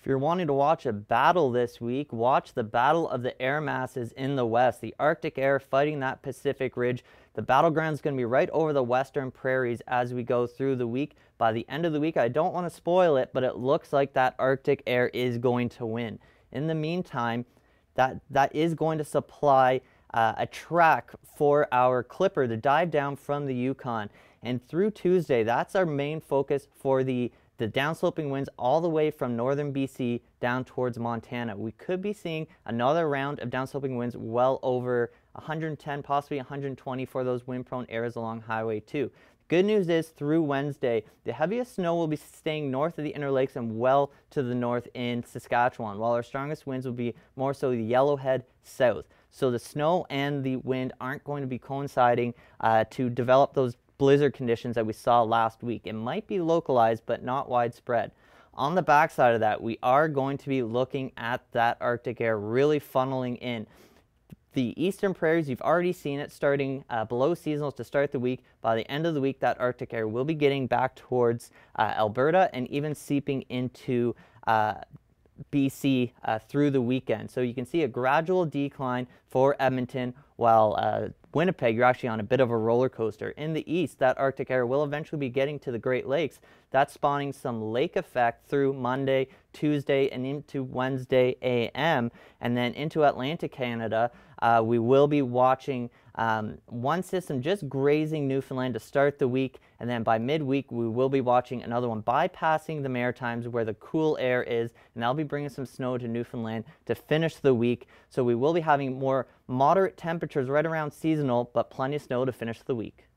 If you're wanting to watch a battle this week, watch the Battle of the Air Masses in the West. The Arctic air fighting that Pacific Ridge. The battleground is going to be right over the western prairies as we go through the week. By the end of the week, I don't want to spoil it, but it looks like that Arctic air is going to win. In the meantime, that, that is going to supply uh, a track for our Clipper to dive down from the Yukon. And through Tuesday, that's our main focus for the the downsloping winds all the way from northern BC down towards Montana. We could be seeing another round of downsloping winds well over 110, possibly 120 for those wind-prone areas along Highway 2. Good news is through Wednesday, the heaviest snow will be staying north of the Inner Lakes and well to the north in Saskatchewan, while our strongest winds will be more so the Yellowhead south. So the snow and the wind aren't going to be coinciding uh, to develop those blizzard conditions that we saw last week. It might be localized, but not widespread. On the backside of that, we are going to be looking at that Arctic air really funneling in. The eastern prairies, you've already seen it starting uh, below seasonals to start the week. By the end of the week, that Arctic air will be getting back towards uh, Alberta and even seeping into uh, BC uh, through the weekend. So you can see a gradual decline for Edmonton while uh, Winnipeg, you're actually on a bit of a roller coaster. In the east, that Arctic air will eventually be getting to the Great Lakes. That's spawning some lake effect through Monday, Tuesday, and into Wednesday AM. And then into Atlantic Canada, uh, we will be watching um, one system just grazing Newfoundland to start the week. And then by midweek, we will be watching another one bypassing the Maritimes where the cool air is. And that'll be bringing some snow to Newfoundland to finish the week. So we will be having more Moderate temperatures right around seasonal, but plenty of snow to finish the week.